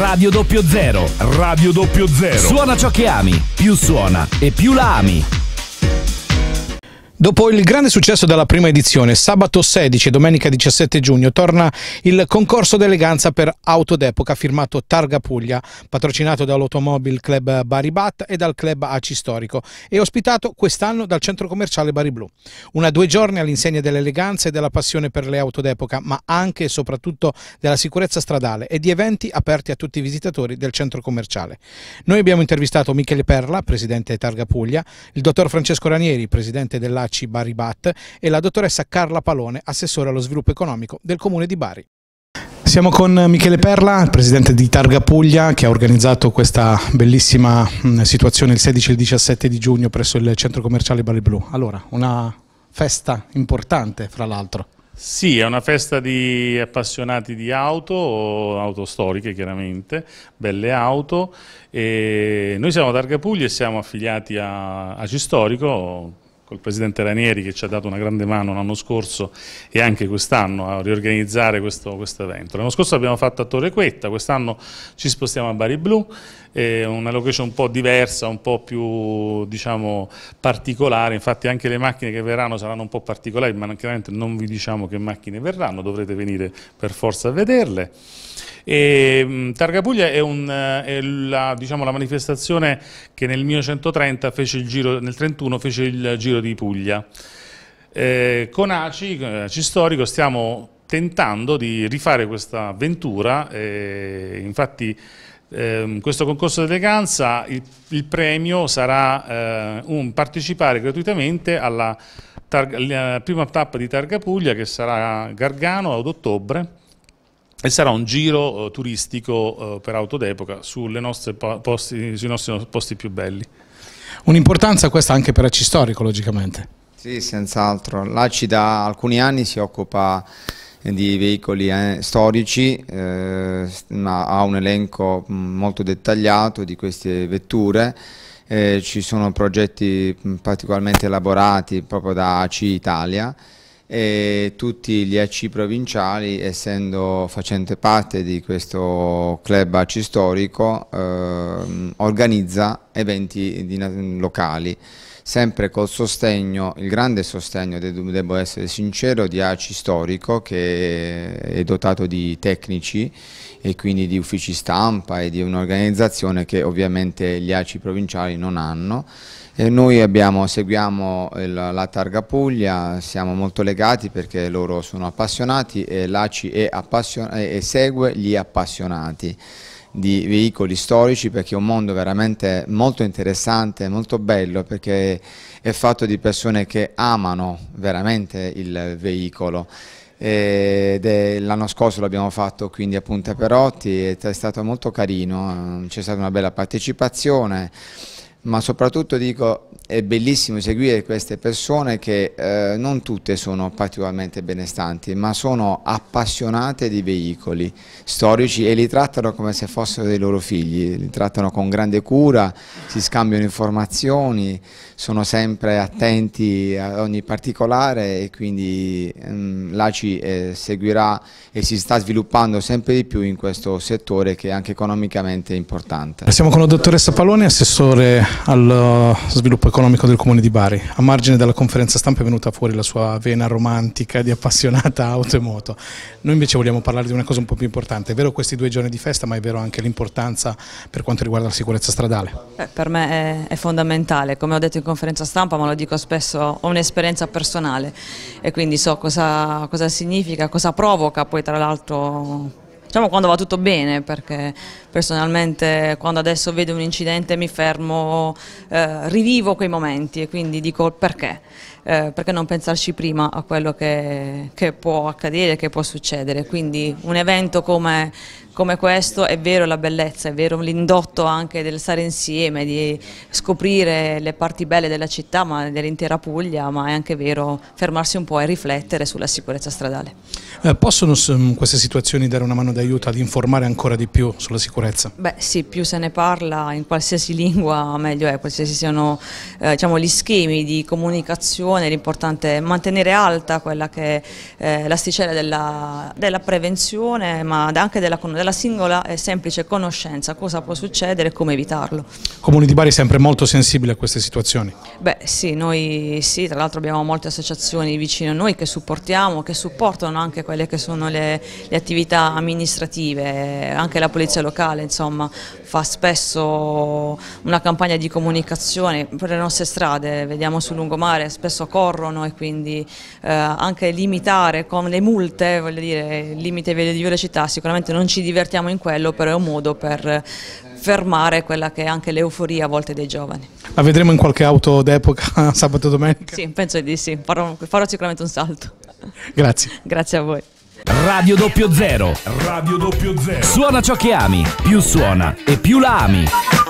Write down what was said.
Radio Doppio Zero. Radio Doppio Zero. Suona ciò che ami. Più suona e più la ami. Dopo il grande successo della prima edizione, sabato 16 e domenica 17 giugno torna il concorso d'eleganza per auto d'epoca firmato Targa Puglia, patrocinato dall'Automobile Club Baribat e dal Club AC Storico e ospitato quest'anno dal centro commerciale Bari Blu. Una due giorni all'insegna dell'eleganza e della passione per le auto d'epoca, ma anche e soprattutto della sicurezza stradale e di eventi aperti a tutti i visitatori del centro commerciale. Noi abbiamo intervistato Michele Perla, presidente Targa Puglia, il dottor Francesco Ranieri, presidente dell'Aci Taci Bari Bat e la dottoressa Carla Palone, assessore allo sviluppo economico del Comune di Bari. Siamo con Michele Perla, il presidente di Targa Puglia, che ha organizzato questa bellissima situazione il 16 e il 17 di giugno presso il centro commerciale Bari Blu. Allora, una festa importante, fra l'altro. Sì, è una festa di appassionati di auto, auto storiche chiaramente, belle auto. E noi siamo Targa Puglia e siamo affiliati a Agistorico, col Presidente Ranieri che ci ha dato una grande mano l'anno scorso e anche quest'anno a riorganizzare questo, questo evento. L'anno scorso abbiamo fatto a Torre Quetta, quest'anno ci spostiamo a Bari Blu è una location un po' diversa, un po' più diciamo, particolare, infatti anche le macchine che verranno saranno un po' particolari, ma chiaramente non vi diciamo che macchine verranno, dovrete venire per forza a vederle. E, mm, Targa Puglia è, un, è la, diciamo, la, manifestazione che nel 1930 fece il giro, nel 1931 fece il giro di Puglia. Eh, con ACI, eh, ACI Storico, stiamo tentando di rifare questa avventura, eh, infatti Ehm, questo concorso d'eleganza, il, il, premio sarà eh, un partecipare gratuitamente alla, alla, prima tappa di Targa Puglia che sarà Gargano ad ottobre e sarà un giro eh, turistico eh, per auto d'epoca sui nostri posti più belli. Un'importanza questa anche per Acci Storico, logicamente. Sì, senz'altro. L'Acci da alcuni anni si occupa di veicoli eh, storici, eh, ma ha un elenco mm, molto dettagliato di queste vetture. Eh, ci sono progetti mm, particolarmente elaborati proprio da AC Italia e tutti gli AC provinciali, essendo facente parte di questo club AC storico, ehm, organizza eventi di, locali sempre col sostegno, il grande sostegno, devo essere sincero, di ACI Storico che è dotato di tecnici e quindi di uffici stampa e di un'organizzazione che ovviamente gli ACI provinciali non hanno. E noi abbiamo, seguiamo la, la targa Puglia, siamo molto legati perché loro sono appassionati e l'ACI segue gli appassionati di veicoli storici perché è un mondo veramente molto interessante, molto bello perché è fatto di persone che amano veramente il veicolo. L'anno scorso l'abbiamo fatto quindi a Punta Perotti è stato molto carino, eh, c'è stata una bella partecipazione ma soprattutto dico è bellissimo seguire queste persone che eh, non tutte sono particolarmente benestanti, ma sono appassionate di veicoli storici e li trattano come se fossero dei loro figli, li trattano con grande cura, si scambiano informazioni, sono sempre attenti a ogni particolare e quindi mh, mm, l'ACI eh, seguirà e si sta sviluppando sempre di più in questo settore che è anche economicamente importante. Siamo con la dottoressa Paloni, assessore allo eh, sviluppo economico del comune di Bari. A margine della conferenza stampa è venuta fuori la sua vena romantica di appassionata auto e moto. Noi invece vogliamo parlare di una cosa un po' più importante. È vero questi due giorni di festa, ma è vero anche l'importanza per quanto riguarda la sicurezza stradale. Beh, per me è, è, fondamentale, come ho detto in conferenza stampa, ma lo dico spesso, ho un'esperienza personale e quindi so cosa, cosa significa, cosa provoca poi tra l'altro Diciamo quando va tutto bene, perché personalmente quando adesso vedo un incidente mi fermo, eh, rivivo quei momenti e quindi dico perché. Eh, perché non pensarci prima a quello che, che può accadere, che può succedere. Quindi un evento come come questo è vero la bellezza, è vero l'indotto anche del stare insieme, di scoprire le parti belle della città, ma dell'intera Puglia, ma è anche vero fermarsi un po' e riflettere sulla sicurezza stradale. Eh, possono mm, queste situazioni dare una mano d'aiuto ad informare ancora di più sulla sicurezza? Beh sì, più se ne parla in qualsiasi lingua meglio è, qualsiasi siano eh, diciamo, gli schemi di comunicazione, l'importante è mantenere alta quella che è eh, l'asticella della, della, prevenzione ma anche della conoscenza dalla singola e semplice conoscenza, cosa può succedere e come evitarlo. Comune di Bari è sempre molto sensibile a queste situazioni? Beh sì, noi sì, tra l'altro abbiamo molte associazioni vicino a noi che supportiamo, che supportano anche quelle che sono le, le attività amministrative, anche la polizia locale insomma fa spesso una campagna di comunicazione per le nostre strade, vediamo sul lungomare, spesso corrono e quindi eh, anche limitare con le multe, voglio dire, il limite di velocità sicuramente non ci dia divertiamo in quello, però è un modo per fermare quella che è anche l'euforia a volte dei giovani. La vedremo in qualche auto d'epoca sabato e domenica? Sì, penso di sì, farò, farò sicuramente un salto. Grazie. Grazie a voi. Radio Doppio Zero. Radio Doppio Zero. Suona ciò che ami, più suona e più la ami.